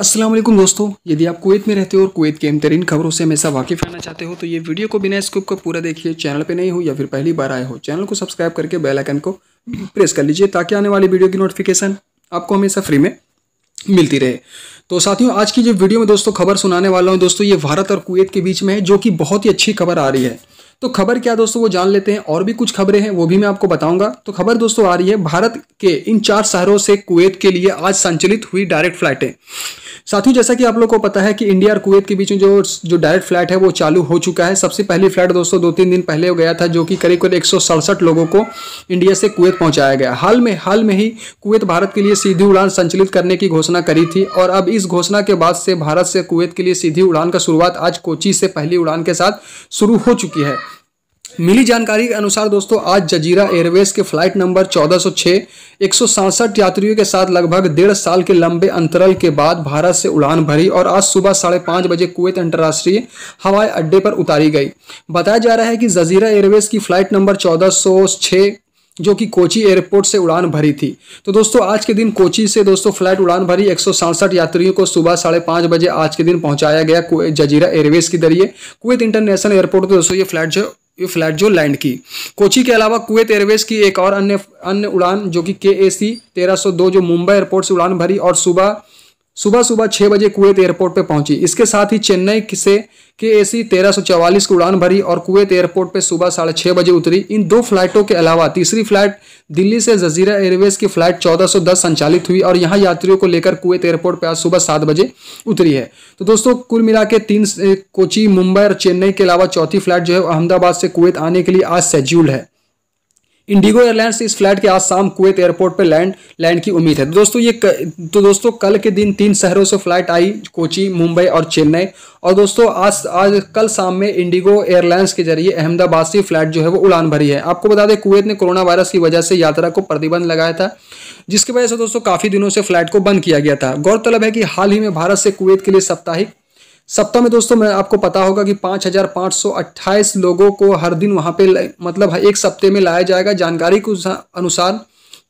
असलम दोस्तों यदि आप कुवैत में रहते हो और कुवैत के अमतरीन खबरों से हमेशा वाकिफ रहना चाहते हो तो ये वीडियो को बिना स्क्रिप का पूरा देखिए चैनल पे नहीं हो या फिर पहली बार आए हो चैनल को सब्सक्राइब करके बेल आइकन को प्रेस कर लीजिए ताकि आने वाली वीडियो की नोटिफिकेशन आपको हमेशा फ्री में मिलती रहे तो साथियों आज की जो वीडियो में दोस्तों खबर सुनाने वाला हूँ दोस्तों ये भारत और कुवैत के बीच में है जो कि बहुत ही अच्छी खबर आ रही है तो खबर क्या दोस्तों वो जान लेते हैं और भी कुछ खबरें हैं वो भी मैं आपको बताऊंगा तो खबर दोस्तों आ रही है भारत के इन चार शहरों से कुवैत के लिए आज संचलित हुई डायरेक्ट फ्लाइटें साथ ही जैसा कि आप लोग को पता है कि इंडिया और कुवैत के बीच में जो जो डायरेक्ट फ्लाइट है वो चालू हो चुका है सबसे पहली फ्लाइट दोस्तों दो तीन दिन पहले गया था जो कि करीब करीब एक लोगों को इंडिया से कुवैत पहुंचाया गया हाल में हाल में ही कुवैत भारत के लिए सीधी उड़ान संचालित करने की घोषणा करी थी और अब इस घोषणा के बाद से भारत से कुवैत के लिए सीधी उड़ान का शुरुआत आज कोची से पहली उड़ान के साथ शुरू हो चुकी है मिली जानकारी के अनुसार दोस्तों आज जजीरा एयरवेज के फ्लाइट नंबर 1406 167 यात्रियों के साथ लगभग डेढ़ साल के लंबे अंतरल के बाद भारत से उड़ान भरी और आज सुबह साढ़े पाँच बजे कुवैत अंतर्राष्ट्रीय हवाई अड्डे पर उतारी गई बताया जा रहा है कि जजीरा एयरवेज की फ्लाइट नंबर चौदह जो कि कोची एयरपोर्ट से उड़ान भरी थी तो दोस्तों आज के दिन कोची से दोस्तों फ्लाइट उड़ान भरी एक यात्रियों को सुबह साढ़े पाँच बजे आज के दिन पहुंचाया गया जजीरा एयरवेज के जरिए कुवैत इंटरनेशनल एयरपोर्ट पर तो दोस्तों ये फ्लाइट जो फ्लाइट जो लैंड की कोची के अलावा कुवैत एयरवेज की एक और अन्य अन्य उड़ान जो कि के ए सी तेरह जो मुंबई एयरपोर्ट से उड़ान भरी और सुबह सुबह सुबह छह बजे कुवैत एयरपोर्ट पर पहुंची इसके साथ ही चेन्नई से के ए सी तेरह की उड़ान भरी और कुवैत एयरपोर्ट पर सुबह साढ़े छह बजे उतरी इन दो फ्लाइटों के अलावा तीसरी फ्लाइट दिल्ली से जजीरा एयरवेज की फ्लाइट 1410 संचालित हुई और यहां यात्रियों को लेकर कुवैत एयरपोर्ट पर आज सुबह सात बजे उतरी है तो दोस्तों कुल मिला के तीन कोची मुंबई और चेन्नई के अलावा चौथी फ्लाइट जो है अहमदाबाद से कुवैत आने के लिए आज शेड्यूल्ड है इंडिगो एयरलाइंस इस फ्लाइट के आज शाम कुवैत एयरपोर्ट पर लैंड लैंड की उम्मीद है तो दोस्तों ये क, तो दोस्तों कल के दिन तीन शहरों से फ्लाइट आई कोची मुंबई और चेन्नई और दोस्तों आज आज कल शाम में इंडिगो एयरलाइंस के जरिए अहमदाबाद से फ्लाइट जो है वो उड़ान भरी है आपको बता दें कुवैत ने कोरोना वायरस की वजह से यात्रा को प्रतिबंध लगाया था जिसकी वजह से दोस्तों काफ़ी दिनों से फ्लाइट को बंद किया गया था गौरतलब है कि हाल ही में भारत से कुवैत के लिए साप्ताहिक सप्ताह में दोस्तों मैं आपको पता होगा कि 5,528 लोगों को हर दिन वहां पे मतलब एक सप्ते में लाया जाएगा जानकारी के अनुसार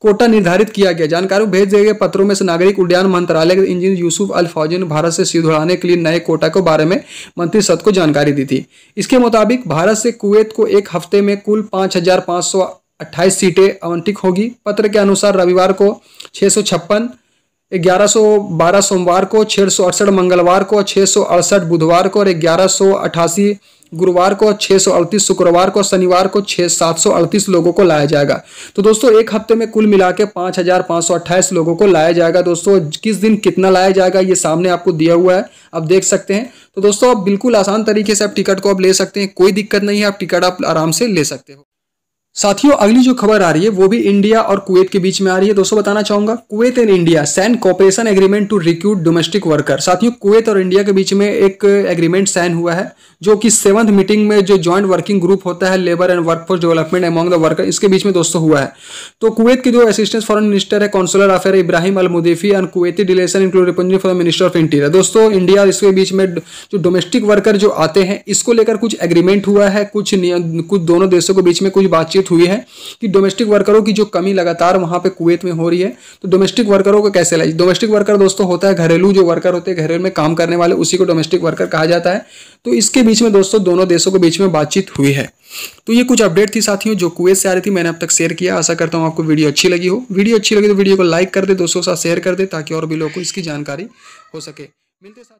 कोटा निर्धारित किया गया जानकारी भेज दिए गए पत्रों में से नागरिक उड्डयन मंत्रालय के इंजीनियर यूसुफ अल फौजी ने भारत से सीध उड़ाने के लिए नए कोटा के बारे में मंत्री सद को जानकारी दी थी इसके मुताबिक भारत से कुवैत को एक हफ्ते में कुल पाँच हजार पाँच सौ अट्ठाईस सीटें आवंटित होगी पत्र के अनुसार रविवार को छः सौ छप्पन ग्यारह सौ बारह सोमवार को छः सौ अड़सठ मंगलवार को छः सौ अड़सठ बुधवार को और ग्यारह सौ अठासी गुरुवार को छः सौ अड़तीस शुक्रवार को शनिवार को छः सात सौ अड़तीस लोगों को लाया जाएगा तो दोस्तों एक हफ्ते में कुल मिला के पाँच हज़ार पाँच सौ अट्ठाईस लोगों को लाया जाएगा दोस्तों किस दिन कितना लाया जाएगा ये सामने आपको दिया हुआ है आप देख सकते हैं तो दोस्तों आप बिल्कुल आसान तरीके से आप टिकट को आप ले सकते हैं कोई दिक्कत नहीं है आप टिकट आप आराम से ले सकते हो साथियों अगली जो खबर आ रही है वो भी इंडिया और कुवैत के बीच में आ रही है दोस्तों बताना चाहूंगा Kuwait and India sign cooperation agreement to recruit domestic worker साथियों कुवैत और इंडिया के बीच में एक एग्रीमेंट साइन हुआ है जो कि सेवंथ मीटिंग में जो ज्वाइंट वर्किंग ग्रुप होता है labour and workforce development among the worker इसके बीच में दोस्तों हुआ है तो कुवैत के जो असिस्टेंट फॉरन मिनिस्टर है consular affair Ibrahim Al Mudifi and Kuwaiti delegation include for minister of interior दोस्तों इंडिया इसके बीच में जो डोमेस्टिक वर्कर जो आते हैं इसको लेकर कुछ एग्रीमेंट हुआ है कुछ कुछ दोनों देशों के बीच में कुछ बातचीत बातचीत हुई है कि डोमेस्टिक वर्करों की जो कमी लगातार वहां पे कुवैत में हो रही है तो डोमेस्टिक वर्करों को कैसे लाइज डोमेस्टिक वर्कर दोस्तों होता है घरेलू जो वर्कर होते हैं घरेलू में काम करने वाले उसी को डोमेस्टिक वर्कर कहा जाता है तो इसके बीच में दोस्तों दोनों देशों के बीच में बातचीत हुई है तो ये कुछ अपडेट थी साथियों जो कुवैत से आ रही थी मैंने अब तक शेयर किया आशा करता हूँ आपको वीडियो अच्छी लगी हो वीडियो अच्छी लगी तो वीडियो को लाइक कर दे दोस्तों के साथ शेयर कर दे ताकि और भी लोगों को इसकी जानकारी हो सके मिलते साथ